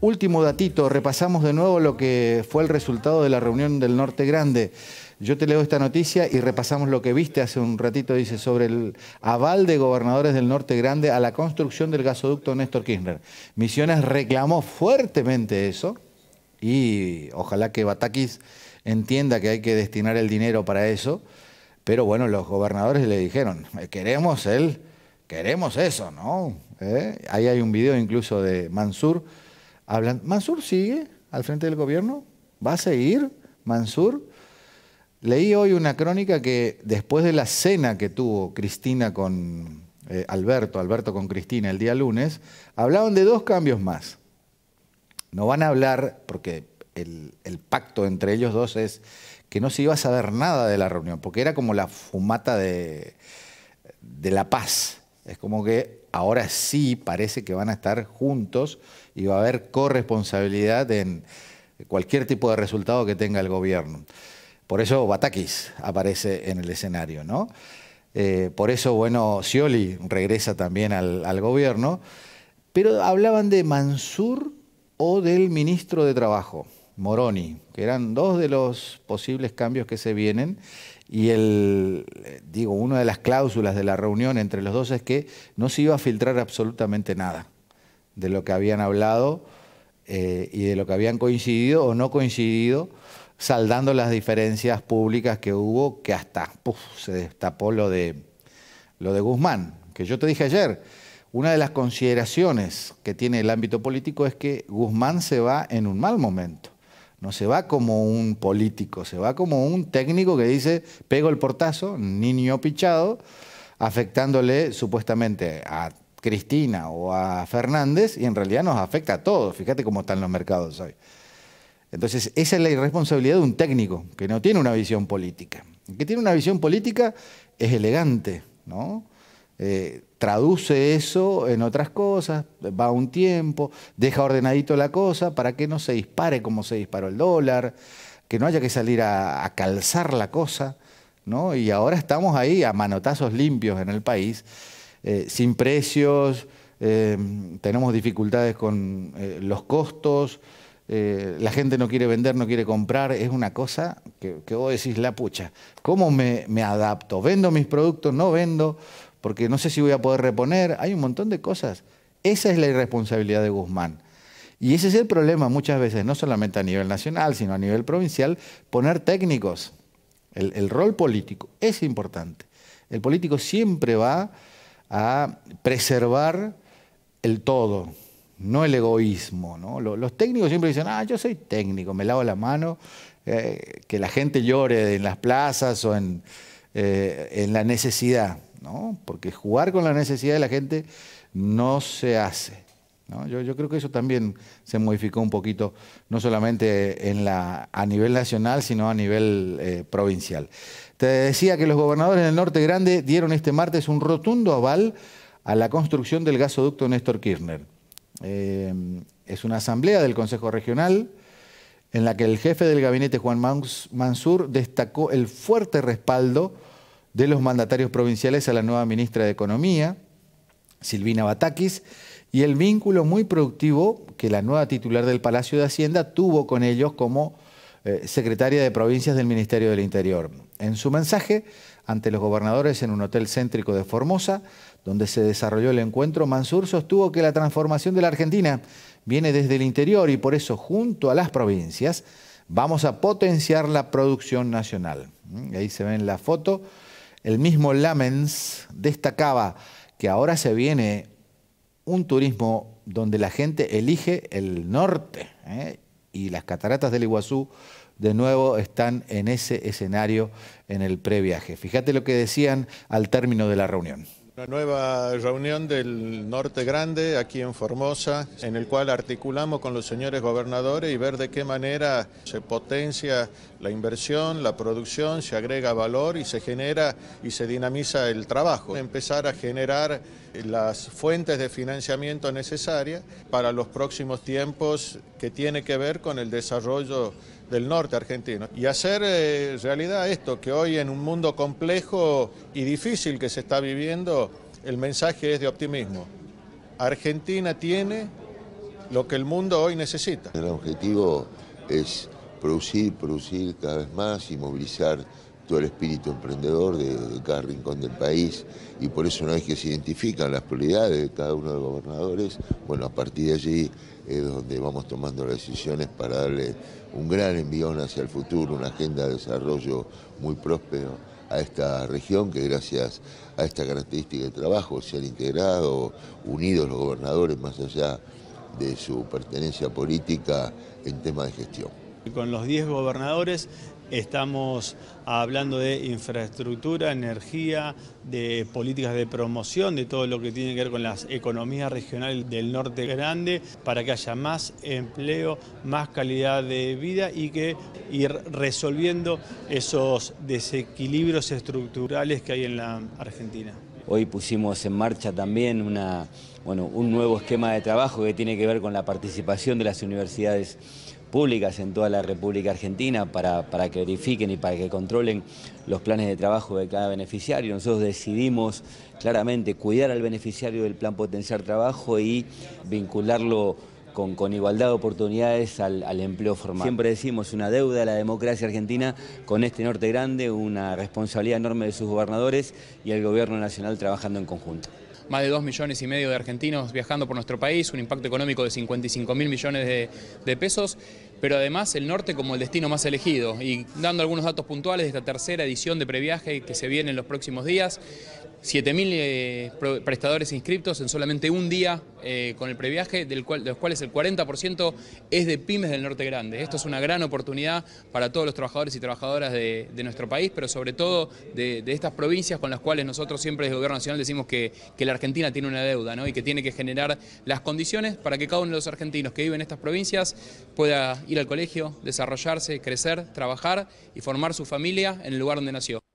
Último datito, repasamos de nuevo lo que fue el resultado de la reunión del Norte Grande. Yo te leo esta noticia y repasamos lo que viste hace un ratito, dice, sobre el aval de gobernadores del Norte Grande a la construcción del gasoducto Néstor Kirchner. Misiones reclamó fuertemente eso y ojalá que Batakis entienda que hay que destinar el dinero para eso, pero bueno, los gobernadores le dijeron, queremos él, queremos eso, ¿no? ¿Eh? Ahí hay un video incluso de Mansur hablan. Mansur sigue al frente del gobierno, va a seguir Mansur. Leí hoy una crónica que después de la cena que tuvo Cristina con eh, Alberto, Alberto con Cristina el día lunes, hablaban de dos cambios más. No van a hablar, porque el, pacto entre ellos dos es que no se iba a saber nada de la reunión, porque era como la fumata de, de la paz. Es como que ahora sí parece que van a estar juntos y va a haber corresponsabilidad en cualquier tipo de resultado que tenga el gobierno. Por eso Batakis aparece en el escenario, ¿no? Eh, por eso, bueno, Scioli regresa también al gobierno. Pero hablaban de Mansur o del ministro de Trabajo. Moroni, que eran dos de los posibles cambios que se vienen. Y el, eh, digo, una de las cláusulas de la reunión entre los dos es que no se iba a filtrar absolutamente nada de lo que habían hablado eh, y de lo que habían coincidido o no coincidido, saldando las diferencias públicas que hubo, que hasta se destapó lo de, lo de Guzmán, que yo te dije ayer. Una de las consideraciones que tiene el ámbito político es que Guzmán se va en un mal momento no se va como un político, se va como un técnico que dice, pego el portazo, niño pichado, afectándole supuestamente a Cristina o a Fernández, y en realidad nos afecta a todos. Fíjate cómo están los mercados hoy. Entonces, esa es la irresponsabilidad de un técnico que no tiene una visión política. El que tiene una visión política es elegante, ¿no? Eh, traduce eso en otras cosas, va un tiempo, deja ordenadito la cosa para que no se dispare como se disparó el dólar, que no haya que salir a, calzar la cosa, ¿no? Y ahora estamos ahí a manotazos limpios en el país, eh, sin precios, eh, tenemos dificultades con los costos, la gente no quiere vender, no quiere comprar, es una cosa que, vos decís la pucha. ¿Cómo me adapto? ¿Vendo mis productos? ¿No vendo? porque no sé si voy a poder reponer, hay un montón de cosas. Esa es la irresponsabilidad de Guzmán. Y ese es el problema muchas veces, no solamente a nivel nacional, sino a nivel provincial, poner técnicos. El, rol político es importante. El político siempre va a preservar el todo, no el egoísmo. ¿no? Los técnicos siempre dicen, ah, yo soy técnico, me lavo la mano, eh, que la gente llore en las plazas o en eh, la necesidad. Porque jugar con la necesidad de la gente no se hace. Yo, creo que eso también se modificó un poquito, no solamente a nivel nacional, sino a nivel eh, provincial. Te decía que los gobernadores del Norte Grande dieron este martes un rotundo aval a la construcción del gasoducto Néstor Kirchner. Eh, es una asamblea del Consejo Regional en la que el jefe del gabinete Juan Mansur destacó el fuerte respaldo de los mandatarios provinciales a la nueva ministra de Economía, Silvina Batakis, y el vínculo muy productivo que la nueva titular del Palacio de Hacienda tuvo con ellos como eh, secretaria de provincias del Ministerio del Interior. En su mensaje ante los gobernadores en un hotel céntrico de Formosa, donde se desarrolló el encuentro, Mansur sostuvo que la transformación de la Argentina viene desde el interior y por eso junto a las provincias vamos a potenciar la producción nacional. ¿Mm? Ahí se ve en la foto el mismo Lamens destacaba que ahora se viene un turismo donde la gente elige el norte ¿eh? y las cataratas del Iguazú de nuevo están en ese escenario en el previaje. Fíjate lo que decían al término de la reunión. Una nueva reunión del Norte Grande aquí en Formosa, en el cual articulamos con los señores gobernadores y ver de qué manera se potencia la inversión, la producción, se agrega valor y se genera y se dinamiza el trabajo. Empezar a generar las fuentes de financiamiento necesarias para los próximos tiempos que tiene que ver con el desarrollo del norte argentino y hacer eh, realidad esto, que hoy en un mundo complejo y difícil que se está viviendo, el mensaje es de optimismo. Argentina tiene lo que el mundo hoy necesita. El objetivo es producir, producir cada vez más y movilizar todo el espíritu emprendedor de, cada rincón del país y por eso una vez que se identifican las prioridades de cada uno de los gobernadores, bueno, a partir de allí es donde vamos tomando las decisiones para darle un gran envión hacia el futuro, una agenda de desarrollo muy próspero a esta región que gracias a esta característica de trabajo se han integrado, unidos los gobernadores más allá de su pertenencia política en tema de gestión. Con los 10 gobernadores Estamos hablando de infraestructura, energía, de políticas de promoción, de todo lo que tiene que ver con las economías regionales del norte grande, para que haya más empleo, más calidad de vida y que ir resolviendo esos desequilibrios estructurales que hay en la Argentina. Hoy pusimos en marcha también una, bueno, un nuevo esquema de trabajo que tiene que ver con la participación de las universidades públicas en toda la República Argentina para, para que verifiquen y para que controlen los planes de trabajo de cada beneficiario. Nosotros decidimos claramente cuidar al beneficiario del plan Potenciar Trabajo y vincularlo con, con, igualdad de oportunidades al, al, empleo formal. Siempre decimos una deuda a la democracia argentina con este norte grande, una responsabilidad enorme de sus gobernadores y el gobierno nacional trabajando en conjunto más de 2 millones y medio de argentinos viajando por nuestro país, un impacto económico de 55 mil millones de, de pesos pero además el norte como el destino más elegido. Y dando algunos datos puntuales de esta tercera edición de Previaje que se viene en los próximos días, 7.000 eh, prestadores inscriptos en solamente un día eh, con el previaje, del cual, de los cuales el 40% es de pymes del norte grande. Esto es una gran oportunidad para todos los trabajadores y trabajadoras de, nuestro país, pero sobre todo de, estas provincias con las cuales nosotros siempre desde el Gobierno Nacional decimos que, la Argentina tiene una deuda ¿no? y que tiene que generar las condiciones para que cada uno de los argentinos que vive en estas provincias pueda ir al colegio, desarrollarse, crecer, trabajar y formar su familia en el lugar donde nació.